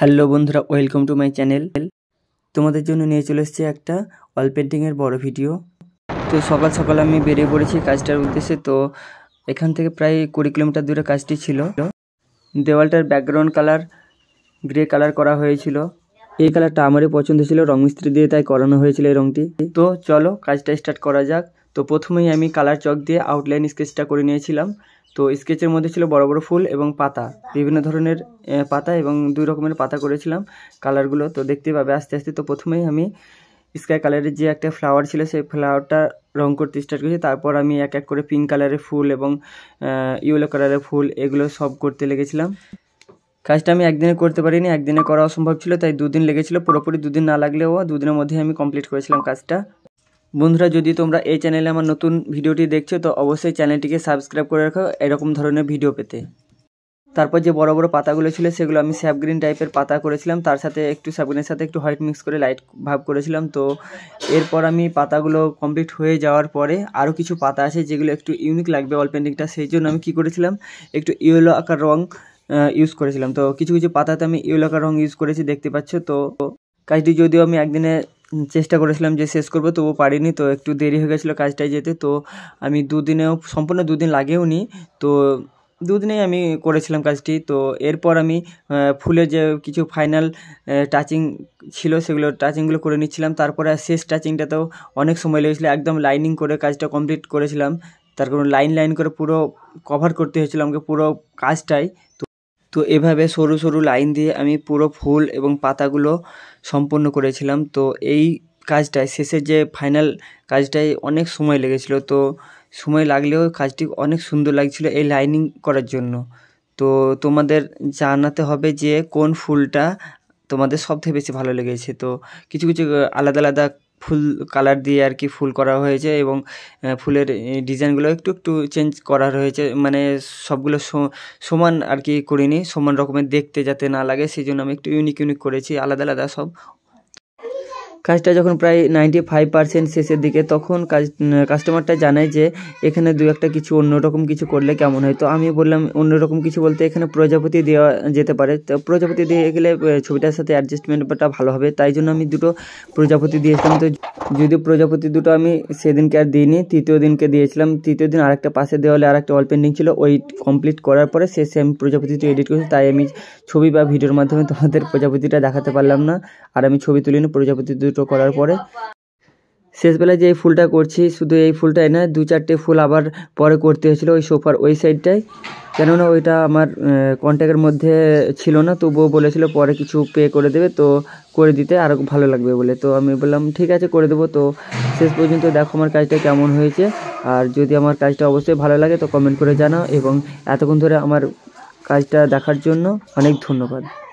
hello বন্ধুরা welcome to my channel তোমাদের জন্য নিয়ে চলে এসেছি একটা অল পেন্টিংয়ের বড় ভিডিও তো সকাল সকাল আমি বেরিয়ে পড়েছি কাজটার উদ্দেশ্যে তো এখান থেকে প্রায় কুড়ি কিলোমিটার দূরে কাজটি ছিল দেওয়ালটার ব্যাকগ্রাউন্ড কালার গ্রে কালার করা হয়েছিল এই কালারটা আমারই পছন্দ ছিল রং মিস্ত্রি দিয়ে তাই করানো হয়েছিল এই রংটি তো চলো কাজটা স্টার্ট করা যাক তো প্রথমেই আমি কালার চক দিয়ে আউটলাইন স্কেচটা করে নিয়েছিলাম তো স্কেচের মধ্যে ছিল বড় বড় ফুল এবং পাতা বিভিন্ন ধরনের পাতা এবং দুই রকমের পাতা করেছিলাম কালারগুলো তো দেখতে পাবে আস্তে আস্তে তো প্রথমেই আমি স্কাই কালারের যে একটা ফ্লাওয়ার ছিল সেই ফ্লাওয়ারটা রং করতে স্টার্ট করেছি তারপর আমি এক এক করে পিঙ্ক কালারের ফুল এবং ইয়েলো কালারের ফুল এগুলো সব করতে লেগেছিলাম কাজটা আমি একদিনে করতে পারিনি একদিনে করা অসম্ভব ছিল তাই দুদিন লেগেছিল পুরোপুরি দুদিন না লাগলেও দুদিনের মধ্যে আমি কমপ্লিট করেছিলাম কাজটা বন্ধুরা যদি তোমরা এই চ্যানেলে আমার নতুন ভিডিওটি দেখছো তো অবশ্যই চ্যানেলটিকে সাবস্ক্রাইব করে রাখো এরকম ধরনের ভিডিও পেতে তারপর যে বড় বড় পাতাগুলো ছিল সেগুলো আমি স্যাপগ্রিন টাইপের পাতা করেছিলাম তার সাথে একটু স্যাপগ্রিনের সাথে একটু হোয়াইট মিক্স করে লাইট ভাব করেছিলাম তো এরপর আমি পাতাগুলো কমপ্লিট হয়ে যাওয়ার পরে আরও কিছু পাতা আছে যেগুলো একটু ইউনিক লাগবে অল পেন্টিংটা সেই জন্য আমি কী করেছিলাম একটু ইয়েলো আকার রঙ ইউজ করেছিলাম তো কিছু কিছু পাতাতে আমি ইয়েলো আকার রং ইউজ করেছি দেখতে পাচ্ছ তো কাজটি যদিও আমি একদিনে চেষ্টা করেছিলাম যে শেষ করবো তবু পারিনি তো একটু দেরি হয়ে গেছিলো কাজটায় যেতে তো আমি দুদিনেও সম্পূর্ণ দুদিন লাগেও নি তো দুদিনেই আমি করেছিলাম কাজটি তো এরপর আমি ফুলে যে কিছু ফাইনাল টাচিং ছিল সেগুলো টাচিংগুলো করে নিচ্ছিলাম তারপরে শেষ টাচিংটাতেও অনেক সময় লেগেছিলো একদম লাইনিং করে কাজটা কমপ্লিট করেছিলাম তার কারণ লাইন লাইন করে পুরো কভার করতে হয়েছিল আমাকে পুরো কাজটাই তো তো এভাবে সরু সরু লাইন দিয়ে আমি পুরো ফুল এবং পাতাগুলো সম্পন্ন করেছিলাম তো এই কাজটায় শেষের যে ফাইনাল কাজটায় অনেক সময় লেগেছিল তো সময় লাগলেও কাজটি অনেক সুন্দর লাগছিল এই লাইনিং করার জন্য তো তোমাদের জানাতে হবে যে কোন ফুলটা তোমাদের সবথেকে বেশি ভালো লেগেছে তো কিছু কিছু আলাদা আলাদা ফুল কালার দিয়ে আর কি ফুল করা হয়েছে এবং ফুলের ডিজাইনগুলো একটু একটু চেঞ্জ করা রয়েছে মানে সবগুলো সমান আর কি করিনি সমান রকমের দেখতে যাতে না লাগে সেই জন্য আমি একটু ইউনিক ইউনিক করেছি আলাদা আলাদা সব কাজটা যখন প্রায় নাইনটি ফাইভ পার্সেন্ট শেষের দিকে তখন কাজ কাস্টমারটা জানায় যে এখানে দু একটা কিছু অন্যরকম কিছু করলে কেমন হয় তো আমি বললাম অন্যরকম কিছু বলতে এখানে প্রজাপতি দেওয়া যেতে পারে তো প্রজাপতি দিয়ে গেলে ছবিটার সাথে অ্যাডজাস্টমেন্টটা ভালো হবে তাই জন্য আমি দুটো প্রজাপতি দিয়েছিলাম তো যদি প্রজাপতি দুটো আমি সেদিনকে আর দিইনি তৃতীয় দিনকে দিয়েছিলাম তৃতীয় দিন আরেকটা পাশে দেওয়ালে আরেকটা অল পেন্টিং ছিল ওই কমপ্লিট করার পরে শেষে আমি প্রজাপতিটি এডিট করেছি তাই আমি ছবি বা ভিডিওর মাধ্যমে তোমাদের প্রজাপতিটা দেখাতে পারলাম না আর আমি ছবি তুলিনি প্রজাপতি দুটো দুটো করার পরে শেষবেলায় যে এই ফুলটা করছি শুধু এই ফুলটাই না দু চারটে ফুল আবার পরে করতে হয়েছিল ওই সোফার ওই সাইডটাই কেননা ওইটা আমার কন্ট্যাক্টের মধ্যে ছিল না তবুও বলেছিল পরে কিছু পে করে দেবে তো করে দিতে আরও ভালো লাগবে বলে তো আমি বললাম ঠিক আছে করে দেবো তো শেষ পর্যন্ত দেখো আমার কাজটা কেমন হয়েছে আর যদি আমার কাজটা অবশ্যই ভালো লাগে তো কমেন্ট করে জানাও এবং এতক্ষণ ধরে আমার কাজটা দেখার জন্য অনেক ধন্যবাদ